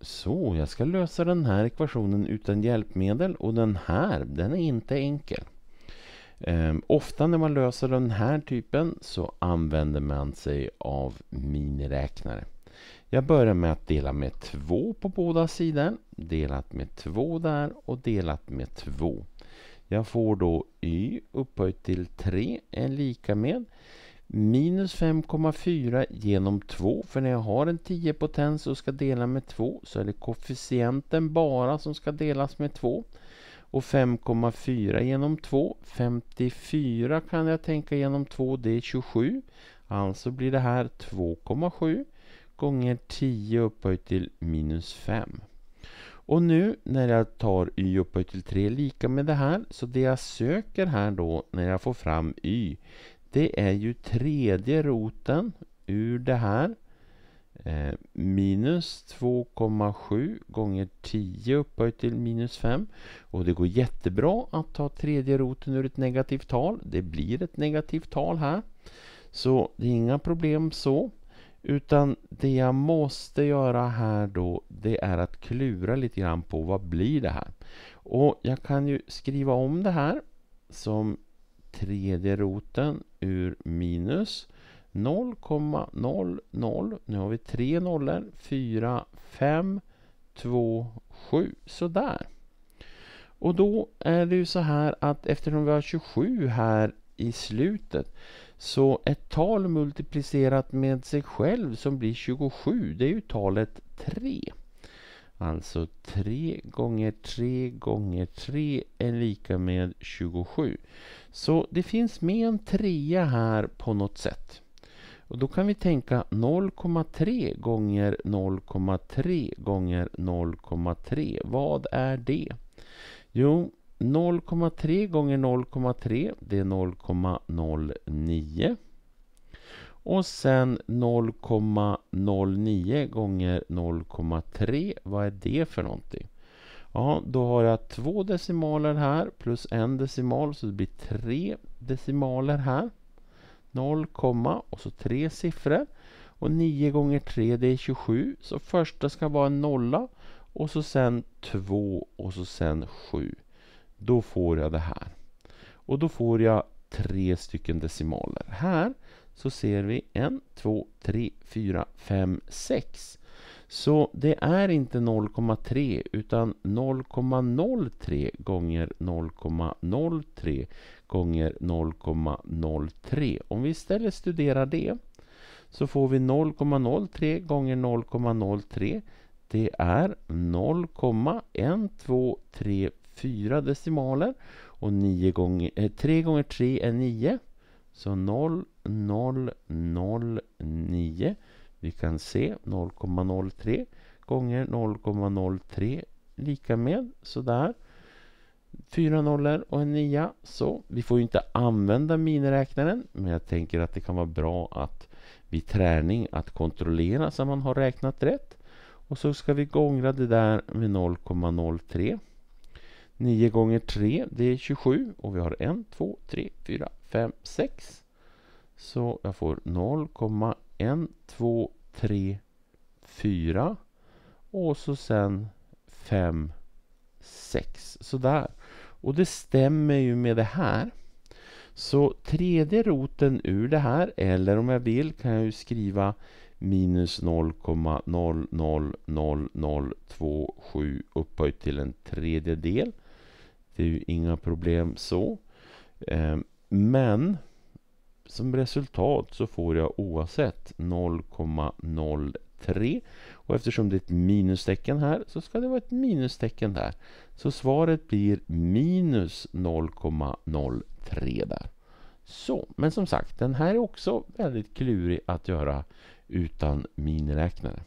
Så, jag ska lösa den här ekvationen utan hjälpmedel och den här, den är inte enkel. Ehm, ofta när man löser den här typen så använder man sig av miniräknare. Jag börjar med att dela med 2 på båda sidor. Delat med 2 där och delat med 2. Jag får då y upphöjt till 3 är lika med minus 5,4 genom 2. För när jag har en 10 potens och ska dela med 2 så är det koefficienten bara som ska delas med 2. Och 5,4 genom 2. 54 kan jag tänka genom 2, det är 27. Alltså blir det här 2,7 gånger 10 upphöjt till minus 5. Och nu när jag tar y upphöjt till 3 lika med det här så det jag söker här då när jag får fram y det är ju tredje roten ur det här. Eh, minus 2,7 gånger 10 upphöjt till minus 5. Och det går jättebra att ta tredje roten ur ett negativt tal. Det blir ett negativt tal här. Så det är inga problem så. Utan det jag måste göra här då, det är att klura lite grann på vad blir det här? Och jag kan ju skriva om det här som tredje roten ur minus 0,00. Nu har vi tre nollor. 4, 5, 2, 7. Sådär. Och då är det ju så här att eftersom vi har 27 här i slutet så ett tal multiplicerat med sig själv som blir 27 det är ju talet 3. Alltså 3 gånger 3 gånger 3 är lika med 27. Så det finns med en trea här på något sätt. Och då kan vi tänka 0,3 gånger 0,3 gånger 0,3. Vad är det? Jo, 0,3 gånger 0,3 det är 0,09. Och sen 0,09 gånger 0,3. Vad är det för någonting? Ja, då har jag två decimaler här plus en decimal så det blir tre decimaler här. 0, och så tre siffror. Och 9 gånger 3 det är 27 så första ska vara en nolla och så sen 2 och så sen 7. Då får jag det här. Och då får jag tre stycken decimaler här så ser vi 1, 2, 3, 4, 5, 6. Så det är inte 0,3 utan 0,03 gånger 0,03 gånger 0,03. Om vi istället studerar det så får vi 0,03 gånger 0,03. Det är 0,1234 decimaler och 9 gånger, 3 eh, gånger 3 är 9. Så 0, 009 Vi kan se 0,03 gånger 0,03 lika med sådär. Fyra nollor och en nia. Så vi får inte använda miniräknaren men jag tänker att det kan vara bra att vid träning att kontrollera så att man har räknat rätt. Och så ska vi gångra det där med 0,03. 9 gånger 3 det är 27 och vi har 1, 2, 3, 4, 5, 6 så jag får 0,1234 och så sen 5, 6. Sådär. Och det stämmer ju med det här. Så tredje roten ur det här, eller om jag vill kan jag ju skriva minus 0,000027 upphöjt till en tredjedel. Det är ju inga problem så. Ehm, men som resultat så får jag oavsett 0,03 och eftersom det är ett minustecken här så ska det vara ett minustecken där. Så svaret blir minus 0,03 där. Så, men som sagt, den här är också väldigt klurig att göra utan miniräknare.